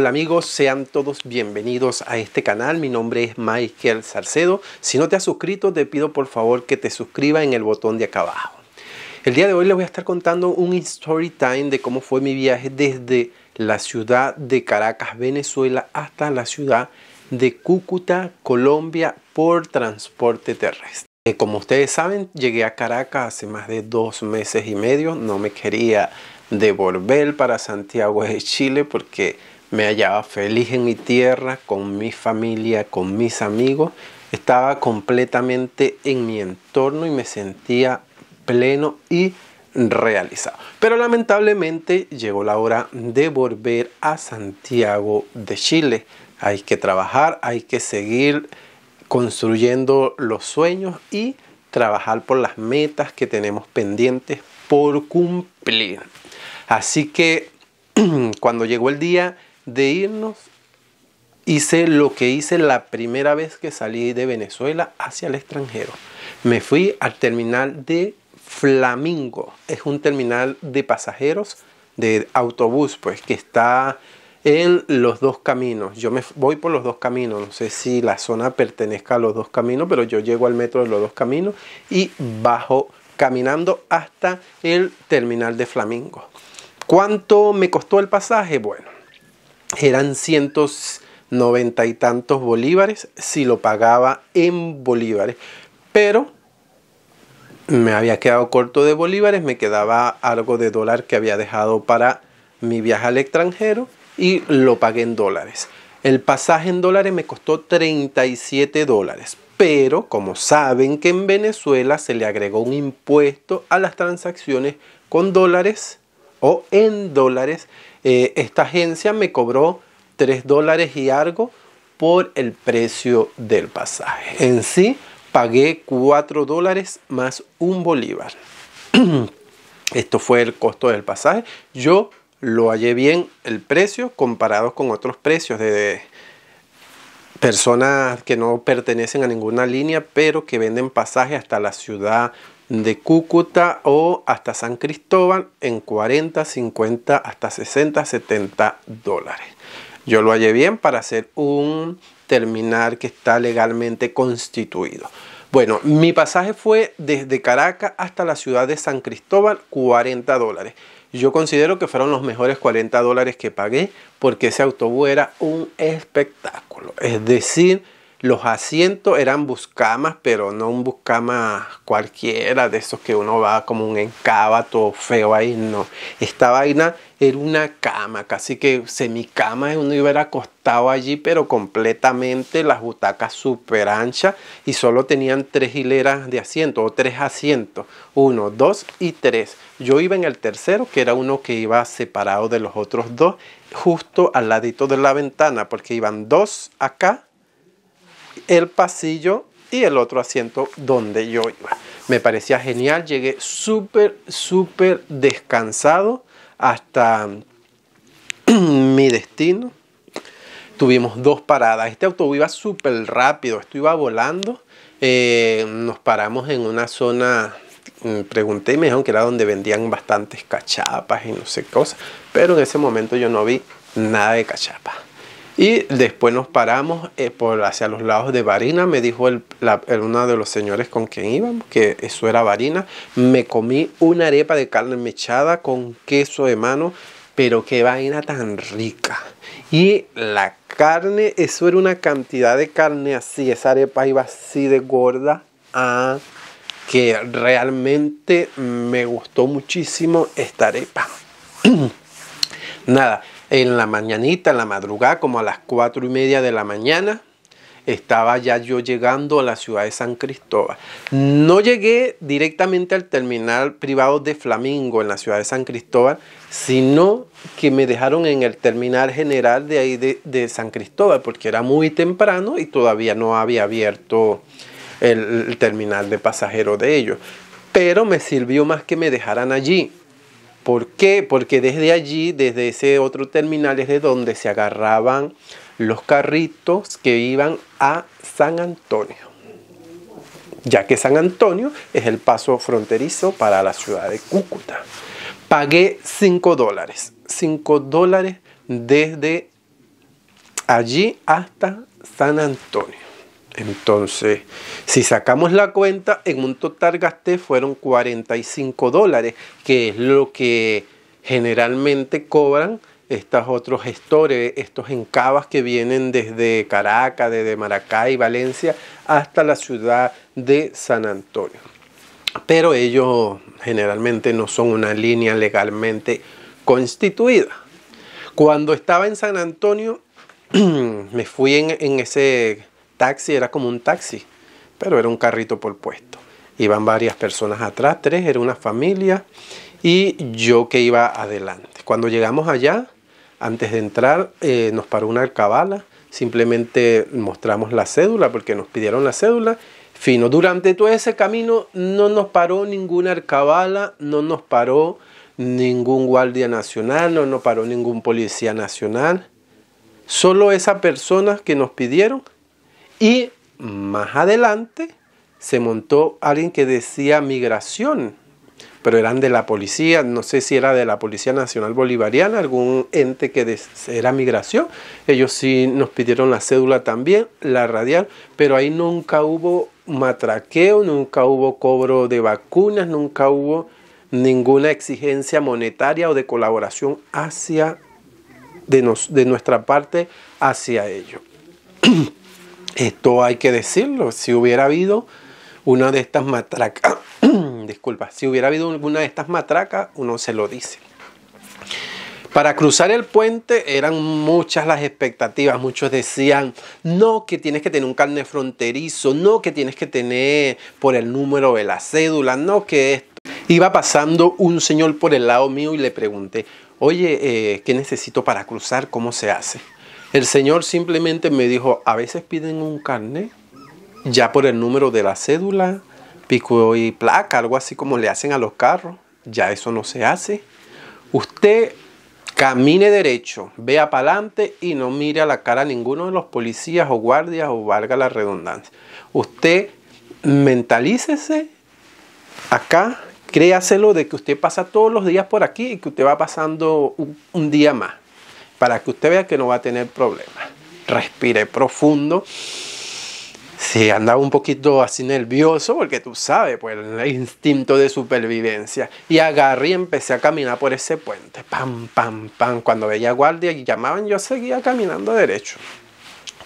Hola amigos, sean todos bienvenidos a este canal. Mi nombre es Michael Salcedo. Si no te has suscrito, te pido por favor que te suscribas en el botón de acá abajo. El día de hoy les voy a estar contando un story time de cómo fue mi viaje desde la ciudad de Caracas, Venezuela, hasta la ciudad de Cúcuta, Colombia, por transporte terrestre. Eh, como ustedes saben, llegué a Caracas hace más de dos meses y medio. No me quería devolver para Santiago de Chile porque me hallaba feliz en mi tierra, con mi familia, con mis amigos. Estaba completamente en mi entorno y me sentía pleno y realizado. Pero lamentablemente llegó la hora de volver a Santiago de Chile. Hay que trabajar, hay que seguir construyendo los sueños y trabajar por las metas que tenemos pendientes por cumplir. Así que cuando llegó el día de irnos, hice lo que hice la primera vez que salí de Venezuela hacia el extranjero. Me fui al terminal de Flamingo. Es un terminal de pasajeros de autobús, pues, que está en los dos caminos. Yo me voy por los dos caminos. No sé si la zona pertenezca a los dos caminos, pero yo llego al metro de los dos caminos y bajo caminando hasta el terminal de Flamingo. ¿Cuánto me costó el pasaje? Bueno, eran cientos noventa y tantos bolívares si lo pagaba en bolívares. Pero me había quedado corto de bolívares, me quedaba algo de dólar que había dejado para mi viaje al extranjero y lo pagué en dólares. El pasaje en dólares me costó 37 dólares, pero como saben que en Venezuela se le agregó un impuesto a las transacciones con dólares o en dólares eh, esta agencia me cobró 3 dólares y algo por el precio del pasaje. En sí, pagué 4 dólares más un bolívar. Esto fue el costo del pasaje. Yo lo hallé bien el precio comparado con otros precios de personas que no pertenecen a ninguna línea, pero que venden pasaje hasta la ciudad de Cúcuta o hasta San Cristóbal en 40, 50, hasta 60, 70 dólares. Yo lo hallé bien para hacer un terminal que está legalmente constituido. Bueno, mi pasaje fue desde Caracas hasta la ciudad de San Cristóbal, 40 dólares. Yo considero que fueron los mejores 40 dólares que pagué porque ese autobús era un espectáculo. Es decir, los asientos eran buscamas, pero no un buscama cualquiera de esos que uno va como un encábato feo ahí, no. Esta vaina era una cama, casi que semicama, uno iba a acostado allí, pero completamente las butacas súper anchas y solo tenían tres hileras de asientos o tres asientos, uno, dos y tres. Yo iba en el tercero, que era uno que iba separado de los otros dos, justo al ladito de la ventana, porque iban dos acá el pasillo y el otro asiento donde yo iba. Me parecía genial, llegué súper, súper descansado hasta mm, mi destino. Tuvimos dos paradas. Este autobús iba súper rápido, esto iba volando. Eh, nos paramos en una zona, mm, pregunté y me dijeron que era donde vendían bastantes cachapas y no sé cosas, pero en ese momento yo no vi nada de cachapas. Y después nos paramos eh, por hacia los lados de Varina. Me dijo el, la, uno de los señores con quien íbamos, que eso era Varina. Me comí una arepa de carne mechada con queso de mano, pero qué vaina tan rica. Y la carne, eso era una cantidad de carne así, esa arepa iba así de gorda. Ah, que realmente me gustó muchísimo esta arepa. Nada, en la mañanita, en la madrugada, como a las cuatro y media de la mañana, estaba ya yo llegando a la ciudad de San Cristóbal. No llegué directamente al terminal privado de Flamingo en la ciudad de San Cristóbal, sino que me dejaron en el terminal general de ahí de, San Cristóbal, porque era muy temprano y todavía no había abierto el, el terminal de pasajeros de ellos. Pero me sirvió más que me dejaran allí. ¿Por qué? Porque desde allí, desde ese otro terminal, es de donde se agarraban los carritos que iban a San Antonio, ya que San Antonio es el paso fronterizo para la ciudad de Cúcuta. Pagué 5 dólares, 5 dólares desde allí hasta San Antonio. Entonces, si sacamos la cuenta, en un total gasté fueron 45 dólares, que es lo que generalmente cobran estos otros gestores, estos encabas que vienen desde Caracas, desde Maracay, Valencia, hasta la ciudad de San Antonio. Pero ellos generalmente no son una línea legalmente constituida. Cuando estaba en San Antonio, me fui en ese taxi era como un taxi, pero era un carrito por puesto. Iban varias personas atrás, tres, era una familia y yo que iba adelante. Cuando llegamos allá, antes de entrar, eh, nos paró una alcabala, simplemente mostramos la cédula porque nos pidieron la cédula. Fino, durante todo ese camino no nos paró ninguna alcabala, no nos paró ningún guardia nacional, no nos paró ningún policía nacional. Solo esa persona que nos pidieron y más adelante se montó alguien que decía migración, pero eran de la policía, no sé si era de la Policía Nacional Bolivariana, algún ente que era migración. Ellos sí nos pidieron la cédula también, la radial, pero ahí nunca hubo matraqueo, nunca hubo cobro de vacunas, nunca hubo ninguna exigencia monetaria o de colaboración hacia de, de nuestra parte hacia ellos. Esto hay que decirlo, si hubiera habido una de estas matracas, disculpa, si hubiera habido alguna de estas matracas, uno se lo dice. Para cruzar el puente eran muchas las expectativas. Muchos decían, no, que tienes que tener un carnet fronterizo, no, que tienes que tener por el número de la cédula, no, que esto. Iba pasando un señor por el lado mío y le pregunté, oye, eh, ¿qué necesito para cruzar? ¿Cómo se hace? El Señor simplemente me dijo, a veces piden un carnet, ya por el número de la cédula, pico y placa, algo así como le hacen a los carros, ya eso no se hace. Usted camine derecho, vea para adelante y no mire a la cara a ninguno de los policías o guardias o valga la redundancia. Usted mentalícese acá, créaselo de que usted pasa todos los días por aquí y que usted va pasando un día más para que usted vea que no va a tener problemas. Respire profundo. Si andaba un poquito así nervioso, porque tú sabes, pues el instinto de supervivencia. Y agarré y empecé a caminar por ese puente. Pam, pam, pam. Cuando veía guardia y llamaban, yo seguía caminando derecho.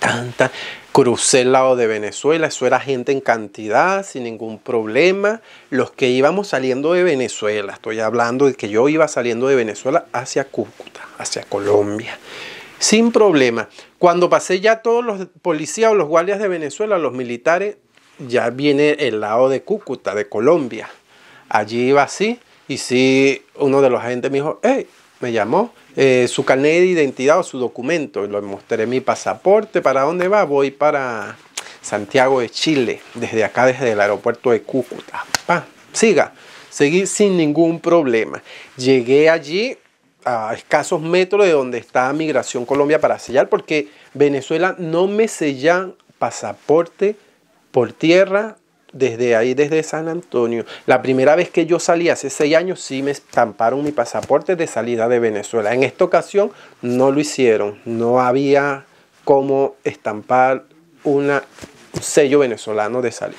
Tan, tan. Crucé el lado de Venezuela, eso era gente en cantidad, sin ningún problema. Los que íbamos saliendo de Venezuela, estoy hablando de que yo iba saliendo de Venezuela hacia Cúcuta, hacia Colombia, sin problema. Cuando pasé ya todos los policías o los guardias de Venezuela, los militares, ya viene el lado de Cúcuta, de Colombia. Allí iba así, y sí, uno de los agentes me dijo, hey, me llamó, eh, su carnet de identidad o su documento. Le mostré mi pasaporte. ¿Para dónde va? Voy para Santiago de Chile, desde acá, desde el aeropuerto de Cúcuta. siga, seguí sin ningún problema. Llegué allí a escasos metros de donde está Migración Colombia para sellar, porque Venezuela no me sellan pasaporte por tierra desde ahí, desde San Antonio. La primera vez que yo salí hace seis años, sí me estamparon mi pasaporte de salida de Venezuela. En esta ocasión no lo hicieron, no había cómo estampar un sello venezolano de salida.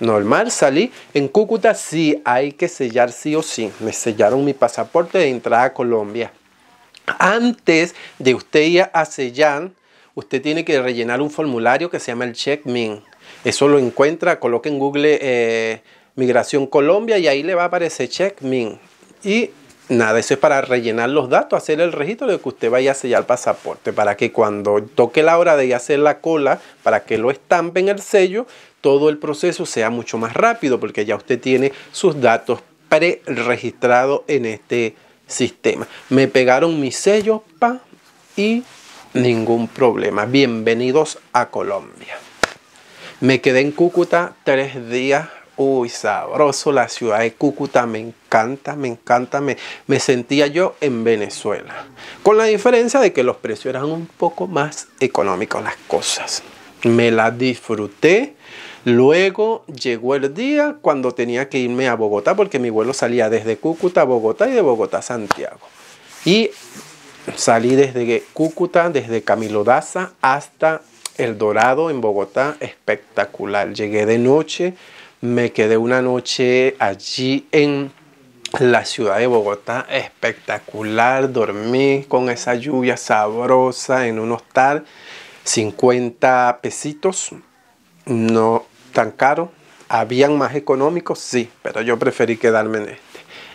Normal, salí. En Cúcuta sí hay que sellar sí o sí. Me sellaron mi pasaporte de entrada a Colombia. Antes de usted ir a sellar, usted tiene que rellenar un formulario que se llama el check min eso lo encuentra, coloca en Google eh, Migración Colombia y ahí le va a aparecer Check Y nada, eso es para rellenar los datos, hacer el registro de que usted vaya a sellar el pasaporte, para que cuando toque la hora de hacer la cola, para que lo estampen el sello, todo el proceso sea mucho más rápido, porque ya usted tiene sus datos pre-registrados en este sistema. Me pegaron mi sello, pa, y ningún problema. Bienvenidos a Colombia. Me quedé en Cúcuta tres días. Uy, sabroso, la ciudad de Cúcuta me encanta, me encanta, me, me sentía yo en Venezuela. Con la diferencia de que los precios eran un poco más económicos las cosas. Me la disfruté. Luego llegó el día cuando tenía que irme a Bogotá porque mi vuelo salía desde Cúcuta a Bogotá y de Bogotá a Santiago. Y salí desde Cúcuta, desde Camilo Daza hasta el Dorado en Bogotá, espectacular. Llegué de noche, me quedé una noche allí en la ciudad de Bogotá, espectacular. Dormí con esa lluvia sabrosa en un hostal, 50 pesitos, no tan caro. Habían más económicos, sí, pero yo preferí quedarme en este.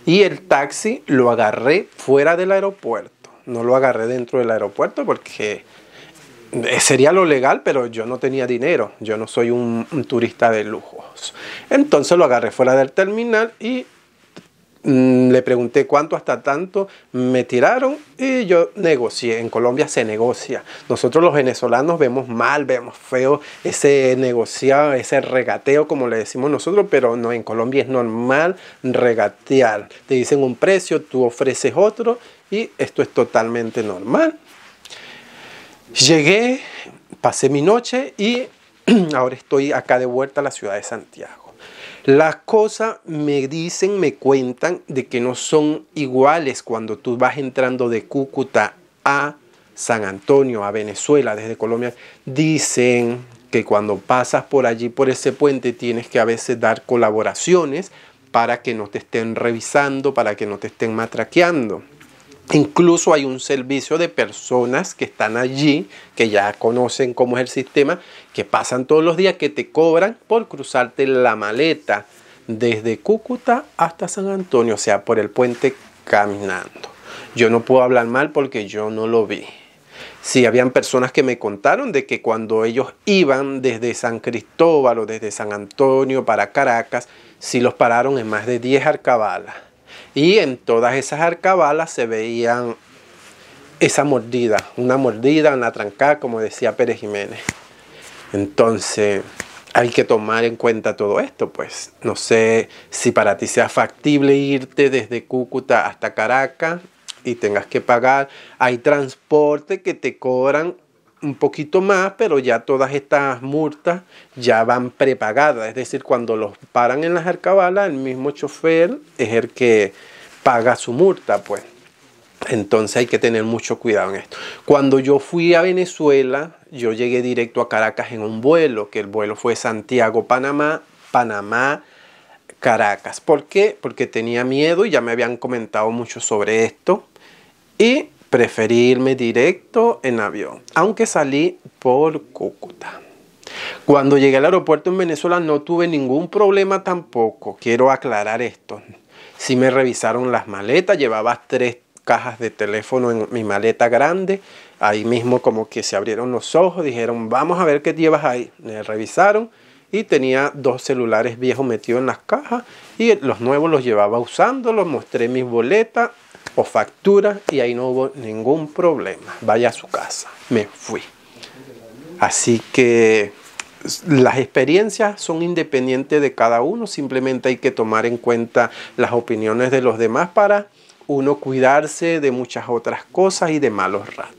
Y el taxi lo agarré fuera del aeropuerto. No lo agarré dentro del aeropuerto porque eh, sería lo legal, pero yo no tenía dinero, yo no soy un, turista de lujos. Entonces lo agarré fuera del terminal y mm, le pregunté cuánto hasta tanto me tiraron y yo negocié. En Colombia se negocia. Nosotros los venezolanos vemos mal, vemos feo ese negociado, ese regateo como le decimos nosotros, pero no, en Colombia es normal regatear. Te dicen un precio, tú ofreces otro y esto es totalmente normal. Llegué, pasé mi noche y ahora estoy acá de vuelta a la ciudad de Santiago. Las cosas me dicen, me cuentan de que no son iguales cuando tú vas entrando de Cúcuta a San Antonio, a Venezuela, desde Colombia. Dicen que cuando pasas por allí, por ese puente, tienes que a veces dar colaboraciones para que no te estén revisando, para que no te estén matraqueando. Incluso hay un servicio de personas que están allí, que ya conocen cómo es el sistema, que pasan todos los días, que te cobran por cruzarte la maleta desde Cúcuta hasta San Antonio, o sea, por el puente caminando. Yo no puedo hablar mal porque yo no lo vi. Sí, habían personas que me contaron de que cuando ellos iban desde San Cristóbal o desde San Antonio para Caracas, sí los pararon en más de 10 arcabalas y en todas esas arcabalas se veían esa mordida, una mordida, una trancada, como decía Pérez Jiménez. Entonces, hay que tomar en cuenta todo esto, pues. No sé si para ti sea factible irte desde Cúcuta hasta Caracas y tengas que pagar. Hay transporte que te cobran un poquito más, pero ya todas estas multas ya van prepagadas. Es decir, cuando los paran en las arcabalas, el mismo chofer es el que paga su multa, pues. Entonces hay que tener mucho cuidado en esto. Cuando yo fui a Venezuela, yo llegué directo a Caracas en un vuelo, que el vuelo fue Santiago-Panamá, Panamá, Caracas. ¿Por qué? Porque tenía miedo y ya me habían comentado mucho sobre esto. Y Preferí irme directo en avión, aunque salí por Cúcuta. Cuando llegué al aeropuerto en Venezuela no tuve ningún problema tampoco. Quiero aclarar esto. Si me revisaron las maletas, llevaba tres cajas de teléfono en mi maleta grande. Ahí mismo como que se abrieron los ojos, dijeron, vamos a ver qué llevas ahí. Me revisaron y tenía dos celulares viejos metidos en las cajas y los nuevos los llevaba usando, los mostré mis boletas o factura y ahí no hubo ningún problema. Vaya a su casa. Me fui. Así que las experiencias son independientes de cada uno, simplemente hay que tomar en cuenta las opiniones de los demás para uno cuidarse de muchas otras cosas y de malos ratos.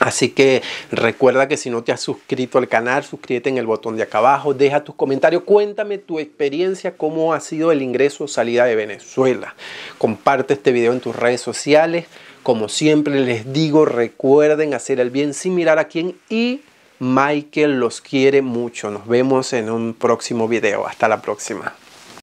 Así que recuerda que si no te has suscrito al canal, suscríbete en el botón de acá abajo, deja tus comentarios, cuéntame tu experiencia, cómo ha sido el ingreso o salida de Venezuela. Comparte este video en tus redes sociales. Como siempre les digo, recuerden hacer el bien sin mirar a quién y Michael los quiere mucho. Nos vemos en un próximo video. Hasta la próxima.